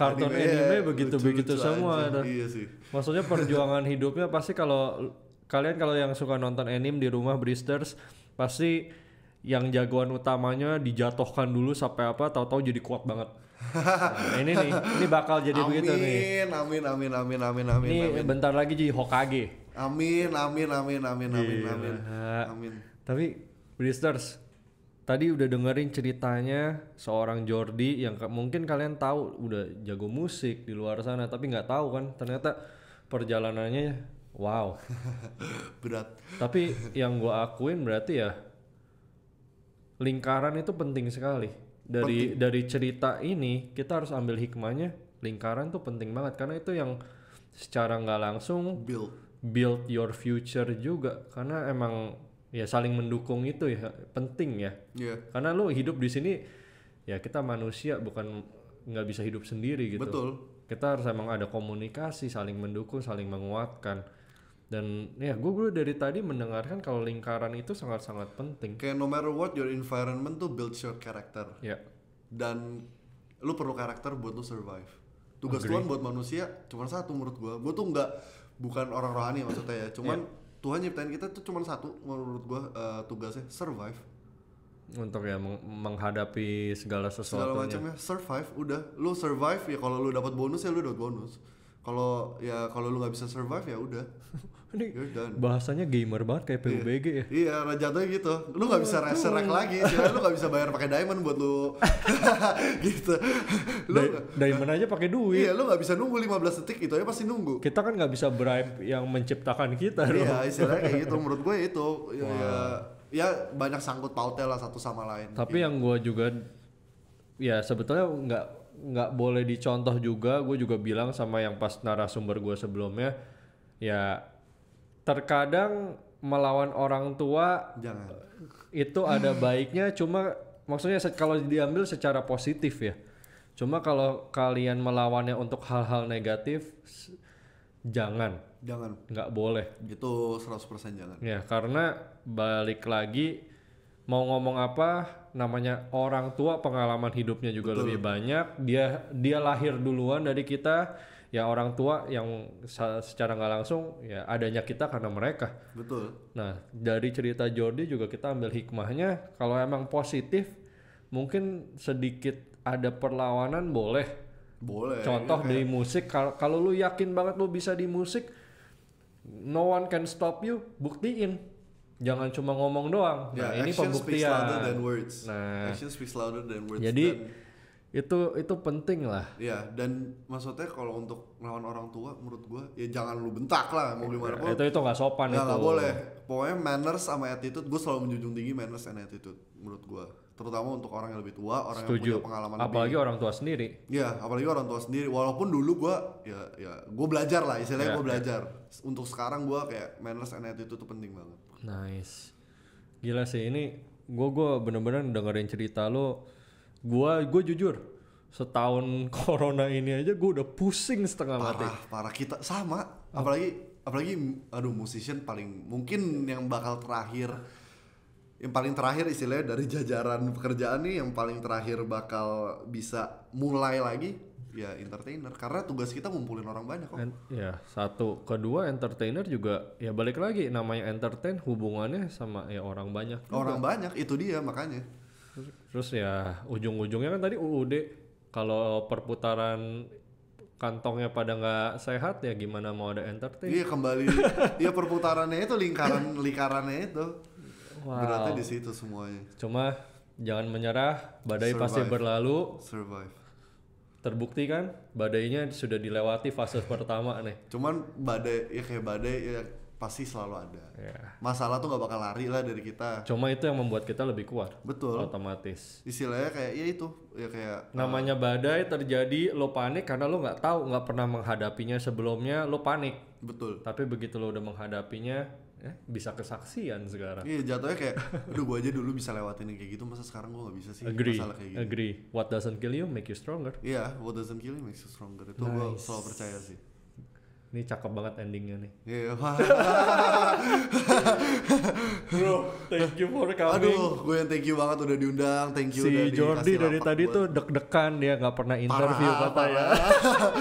kartun iya, anime, anime ya, begitu lucu, begitu lucu semua aja. nah. iya sih. maksudnya perjuangan hidupnya pasti kalau kalian kalau yang suka nonton anime di rumah Bristers pasti yang jagoan utamanya dijatuhkan dulu sampai apa tahu-tahu jadi kuat banget nah, ini nih, ini bakal jadi amin, begitu nih. Amin, amin, amin, amin, amin, amin. ini amin. bentar lagi jadi Hokage. Amin, amin, amin, amin, amin, Gila. amin, amin. Tapi, blisters, tadi udah dengerin ceritanya seorang Jordi yang mungkin kalian tahu udah jago musik di luar sana, tapi nggak tahu kan ternyata perjalanannya Wow. Berat. Tapi yang gue akuin berarti ya lingkaran itu penting sekali dari penting. dari cerita ini kita harus ambil hikmahnya lingkaran tuh penting banget karena itu yang secara nggak langsung build build your future juga karena emang ya saling mendukung itu ya penting ya yeah. karena lu hidup di sini ya kita manusia bukan nggak bisa hidup sendiri gitu betul kita harus emang ada komunikasi saling mendukung saling menguatkan dan ya gue gue dari tadi mendengarkan kalau lingkaran itu sangat sangat penting kayak no matter what your environment tuh builds your character ya dan lu perlu karakter buat lu survive tugas Agree. Tuhan buat manusia cuma satu menurut gue gue tuh nggak bukan orang rohani maksudnya ya cuman yeah. Tuhan nyiptain kita tuh cuma satu menurut gue uh, tugasnya survive untuk ya meng menghadapi segala sesuatu segala macamnya survive udah lu survive ya kalau lu dapat bonus ya lu dapat bonus kalau ya kalau lu nggak bisa survive ya udah Ini bahasanya gamer banget kayak PUBG iya. ya. Iya, raja nah, rajatnya gitu. Lu nggak bisa reserak lagi, soalnya lu nggak bisa bayar pakai diamond buat lu. gitu. Lu da diamond aja pakai duit. Iya, lu nggak bisa nunggu 15 detik itu ya pasti nunggu. Kita kan nggak bisa bribe yang menciptakan kita. Iya, istilahnya kayak gitu menurut gue itu. Ya, wow. ya, ya banyak sangkut pautnya lah satu sama lain. Tapi gitu. yang gue juga ya sebetulnya nggak nggak boleh dicontoh juga. Gue juga bilang sama yang pas narasumber gue sebelumnya ya terkadang melawan orang tua jangan itu ada baiknya cuma maksudnya kalau diambil secara positif ya cuma kalau kalian melawannya untuk hal-hal negatif jangan jangan nggak boleh itu 100% jangan ya karena balik lagi mau ngomong apa namanya orang tua pengalaman hidupnya juga Betul. lebih banyak dia dia lahir duluan dari kita ya orang tua yang secara nggak langsung ya adanya kita karena mereka. Betul. Nah dari cerita Jordi juga kita ambil hikmahnya kalau emang positif mungkin sedikit ada perlawanan boleh. Boleh. Contoh ya, di musik kalau lu yakin banget lu bisa di musik no one can stop you buktiin jangan cuma ngomong doang. Nah, yeah, ini pembuktian. Nah. Speaks louder than words. Nah, action louder than words. Jadi than itu itu penting lah iya dan maksudnya kalau untuk melawan orang tua menurut gua ya jangan lu bentak lah mau gimana iya, pun itu itu nggak sopan ya, itu nggak boleh pokoknya manners sama attitude gua selalu menjunjung tinggi manners and attitude menurut gua terutama untuk orang yang lebih tua orang Setuju. yang punya pengalaman apalagi lebih. orang tua sendiri iya apalagi orang tua sendiri walaupun dulu gua ya ya gua belajar lah istilahnya ya, gua iya. belajar ya. untuk sekarang gua kayak manners and attitude tuh penting banget nice gila sih ini gua gua bener-bener dengerin cerita lo Gua gue jujur setahun corona ini aja gue udah pusing setengah parah, mati. Parah kita sama. Apalagi apalagi aduh musician paling mungkin yang bakal terakhir yang paling terakhir istilahnya dari jajaran pekerjaan nih yang paling terakhir bakal bisa mulai lagi ya entertainer karena tugas kita ngumpulin orang banyak kok. And, ya satu kedua entertainer juga ya balik lagi namanya entertain hubungannya sama ya orang banyak. Juga. Orang banyak itu dia makanya. Terus ya ujung-ujungnya kan tadi UUD kalau perputaran kantongnya pada nggak sehat ya gimana mau ada entertain? Iya kembali, iya perputarannya itu lingkaran lingkarannya itu. Wow. berarti di situ semuanya. Cuma jangan menyerah, badai Survive. pasti berlalu. Survive. Terbukti kan, badainya sudah dilewati fase pertama nih. Cuman badai ya kayak badai ya pasti selalu ada. Yeah. Masalah tuh gak bakal lari lah dari kita. Cuma itu yang membuat kita lebih kuat. Betul. Otomatis. Istilahnya kayak ya itu ya kayak. Namanya eh, badai terjadi, lo panik karena lo nggak tahu, nggak pernah menghadapinya sebelumnya, lo panik. Betul. Tapi begitu lo udah menghadapinya, eh, bisa kesaksian sekarang. Iya jatuhnya kayak, aduh gua aja dulu bisa lewatin kayak gitu, masa sekarang gua gak bisa sih agree, masalah kayak gitu. Agree. What doesn't kill you make you stronger. Iya, yeah, what doesn't kill you make you stronger. Itu nice. gue selalu percaya sih. Ini cakep banget endingnya nih. Iya. Yeah. Bro, thank you for coming. Aduh, gue yang thank you banget udah diundang. Thank you si udah Jordi dari tadi gue. tuh deg-degan dia nggak pernah interview parah, kata Parah. Ya.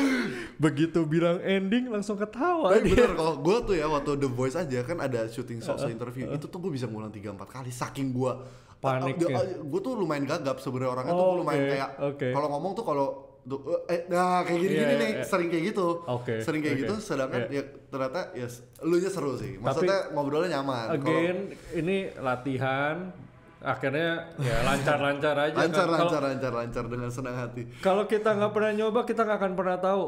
Begitu bilang ending langsung ketawa. Tapi dia. bener kalau gue tuh ya waktu The Voice aja kan ada syuting eh, soal eh, interview uh, itu tuh gue bisa ngulang 3 4 kali saking gue panik. Uh, ya. Gue tuh lumayan gagap sebenarnya orangnya oh, tuh gue lumayan okay, kayak okay. kalau ngomong tuh kalau tuh eh, nah kayak gini-gini yeah, yeah, nih yeah. sering kayak gitu. Okay. Sering kayak okay. gitu sedangkan yeah. ya ternyata ya yes, nya seru sih. Maksudnya Tapi, ngobrolnya nyaman. Again kalo, ini latihan akhirnya ya lancar-lancar aja lancar, kan. lancar, lancar, lancar dengan senang hati. Kalau kita nggak pernah nyoba, kita nggak akan pernah tahu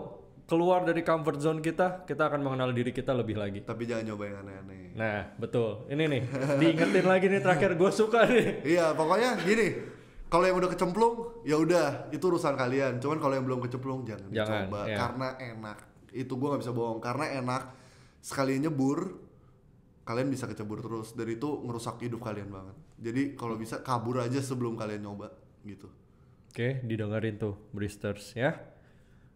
keluar dari comfort zone kita, kita akan mengenal diri kita lebih lagi. Tapi jangan nyoba yang aneh-aneh. Nah, betul. Ini nih, diingetin lagi nih terakhir gue suka nih. Iya, pokoknya gini, kalau yang udah kecemplung ya udah itu urusan kalian cuman kalau yang belum kecemplung jangan, jangan dicoba ya. karena enak itu gue nggak bisa bohong karena enak sekali nyebur kalian bisa kecebur terus dari itu ngerusak hidup kalian banget jadi kalau bisa kabur aja sebelum kalian nyoba gitu oke didengarin tuh bristers ya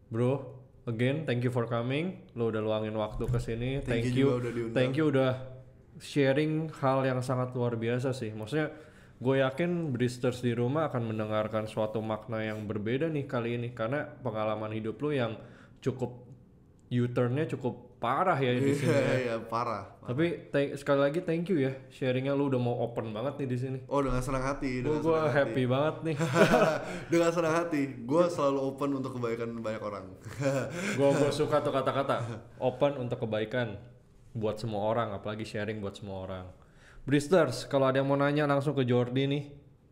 bro again thank you for coming lo udah luangin waktu ke sini thank, thank you, you udah thank you udah sharing hal yang sangat luar biasa sih maksudnya Gue yakin Bristers di rumah akan mendengarkan suatu makna yang berbeda nih kali ini karena pengalaman hidup lu yang cukup U-turnnya cukup parah ya di sini. Iya, iya, parah. Tapi thank, sekali lagi thank you ya sharingnya lu udah mau open banget nih di sini. Oh, dengan senang hati. Oh, dengan gua gue happy hati. banget nih. dengan senang hati, gue selalu open untuk kebaikan banyak orang. gue gue suka tuh kata-kata open untuk kebaikan buat semua orang, apalagi sharing buat semua orang. Bristers, kalau ada yang mau nanya langsung ke Jordi nih.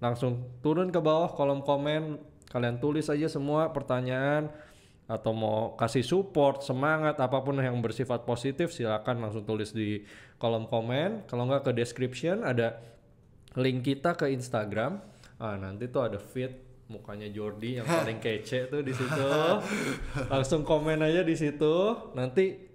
Langsung turun ke bawah kolom komen, kalian tulis aja semua pertanyaan atau mau kasih support, semangat, apapun yang bersifat positif silahkan langsung tulis di kolom komen. Kalau nggak ke description ada link kita ke Instagram. Ah, nanti tuh ada feed mukanya Jordi yang paling kece tuh di situ. langsung komen aja di situ. Nanti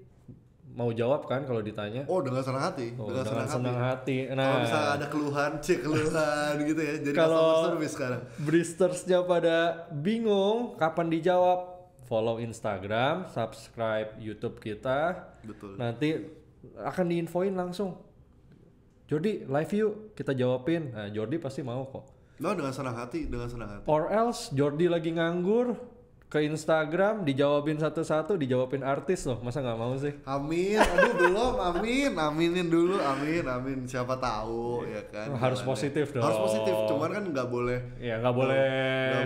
mau jawab kan kalau ditanya? Oh dengan senang hati. Oh, dengan, dengan senang, senang hati. hati. Nah, kalau misalnya ada keluhan, cek keluhan gitu ya. Jadi kalau customer service sekarang. Bristersnya pada bingung kapan dijawab. Follow Instagram, subscribe YouTube kita. Betul. Nanti akan diinfoin langsung. Jordi, live view kita jawabin. Nah, Jordi pasti mau kok. lo dengan senang hati, dengan senang hati. Or else Jordi lagi nganggur, ke Instagram dijawabin satu-satu dijawabin artis loh masa nggak mau sih amin aduh belum amin aminin dulu amin amin siapa tahu ya kan harus Gimana positif dong harus positif cuman kan nggak boleh ya nggak boleh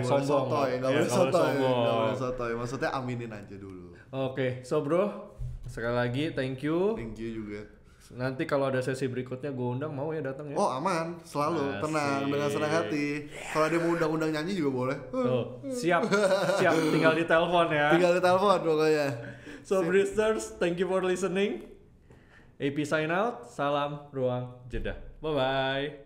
sombong nggak iya, boleh sombong nggak ya, boleh sotoy nggak boleh sotoy maksudnya aminin aja dulu oke okay. so bro sekali lagi thank you thank you juga Nanti kalau ada sesi berikutnya gue undang mau ya datang ya. Oh aman, selalu Asik. tenang dengan senang hati. Kalau ada mau undang-undang nyanyi juga boleh. Tuh, siap, siap. Tinggal di ditelepon ya. Tinggal di ditelepon pokoknya. So Bristers, thank you for listening. AP sign out. Salam ruang jeda. Bye bye.